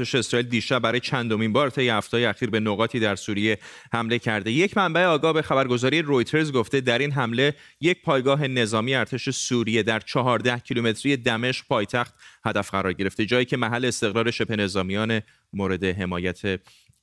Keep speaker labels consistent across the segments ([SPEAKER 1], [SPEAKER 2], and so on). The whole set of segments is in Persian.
[SPEAKER 1] ارتش اسرائیل دیشب برای چندمین بار طی هفته اخیر به نقاطی در سوریه حمله کرده یک منبع آگاه به خبرگزاری رویترز گفته در این حمله یک پایگاه نظامی ارتش سوریه در چهارده کیلومتری دمشق پایتخت هدف قرار گرفته جایی که محل استقرار شبه نظامیان مورد حمایت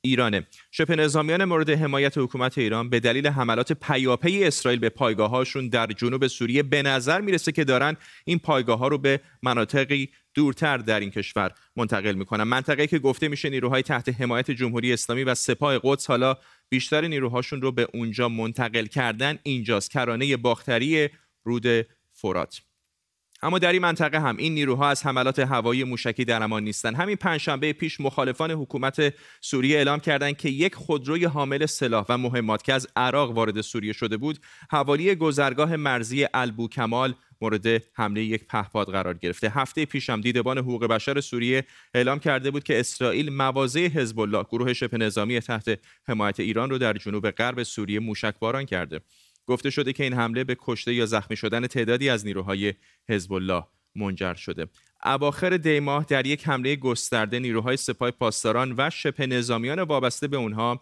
[SPEAKER 1] ایرانه شبه نظامیان مورد حمایت حکومت ایران به دلیل حملات پیاپی اسرائیل به پایگاه‌هاشون در جنوب سوریه به نظر میرسه که دارن این پایگاه ها رو به مناطقی دورتر در این کشور منتقل میکنن منطقه‌ای که گفته میشه نیروهای تحت حمایت جمهوری اسلامی و سپاه قدس حالا بیشتر نیروهاشون رو به اونجا منتقل کردن اینجاست کرانه باختری رود فرات اما در این منطقه هم این نیروها از حملات هوایی موشکی در امان نیستند همین پنجشنبه پیش مخالفان حکومت سوریه اعلام کردند که یک خودروی حامل سلاح و مهمات که از عراق وارد سوریه شده بود حوالی گذرگاه مرزی البوکمال مورد حمله یک پهپاد قرار گرفته هفته پیش هم دیدبان حقوق بشر سوریه اعلام کرده بود که اسرائیل مواضع حزب الله گروه شبه نظامی تحت حمایت ایران رو در جنوب غرب سوریه موشک کرده گفته شده که این حمله به کشته یا زخمی شدن تعدادی از نیروهای حزب الله منجر شده اواخر دی ماه در یک حمله گسترده نیروهای سپاه پاسداران و شبه نظامیان وابسته به اونها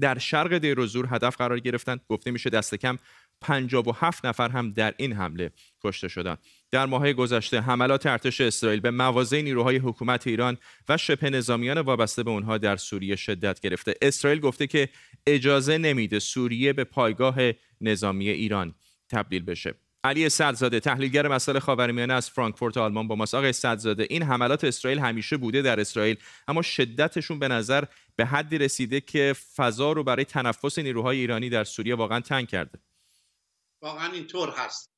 [SPEAKER 1] در شرق دیروزور هدف قرار گرفتند گفته میشه دست کم 57 نفر هم در این حمله کشته شدند در ماههای گذشته حملات ارتش اسرائیل به مواضع نیروهای حکومت ایران و شبه نظامیان وابسته به اونها در سوریه شدت گرفته اسرائیل گفته که اجازه نمیده سوریه به پایگاه نظامی ایران تبدیل بشه علی صدزاده تحلیلگر مسائل خاورمیانه از فرانکفورت آلمان با ماست آقای صدزاده این حملات اسرائیل همیشه بوده در اسرائیل اما شدتشون به نظر به حدی رسیده که فضا رو برای تنفس نیروهای ایرانی در سوریه واقعا تنگ کرده
[SPEAKER 2] واقعا اینطور هست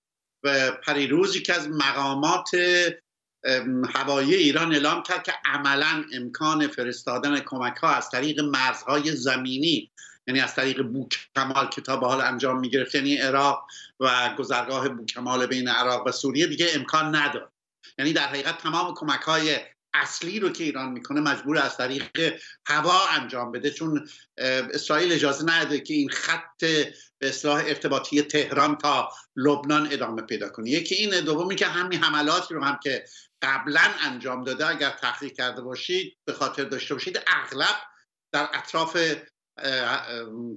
[SPEAKER 2] و پریروزی که از مقامات هوایی ایران اعلام کرد که عملا امکان فرستادن کمک ها از طریق مرزهای زمینی یعنی از طریق بوکمال که تا به حال انجام میگرفت یعنی عراق و گذرگاه بوکمال بین عراق و سوریه دیگه امکان نداره یعنی در حقیقت تمام کمک های اصلی رو که ایران میکنه مجبور از طریق هوا انجام بده چون اسرائیل اجازه نده که این خط به اصلاح ارتباطی تهران تا لبنان ادامه پیدا کنه یکی این دومی که همین حملاتی رو هم که قبلا انجام داده اگر تحقیق کرده باشید به خاطر داشته باشید اغلب در اطراف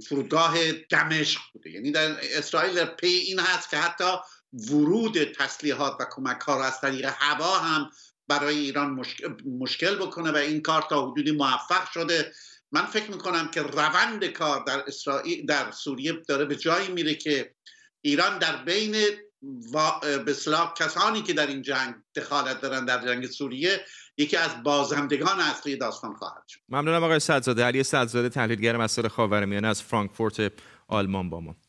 [SPEAKER 2] فرودگاه دمشق بوده یعنی در اسرائیل در پی این هست که حتی ورود تسلیحات و کمک ها رو از طریق هوا هم برای ایران مشکل, بکنه و این کار تا حدودی موفق شده من فکر میکنم که روند کار در اسرائیل در سوریه داره به جایی میره که ایران در بین به کسانی که در این جنگ دخالت دارن در جنگ سوریه یکی از بازندگان اصلی داستان خواهد شد
[SPEAKER 1] ممنونم آقای صدزاده علی صدزاده تحلیلگر مسائل خاورمیانه از فرانکفورت آلمان با ما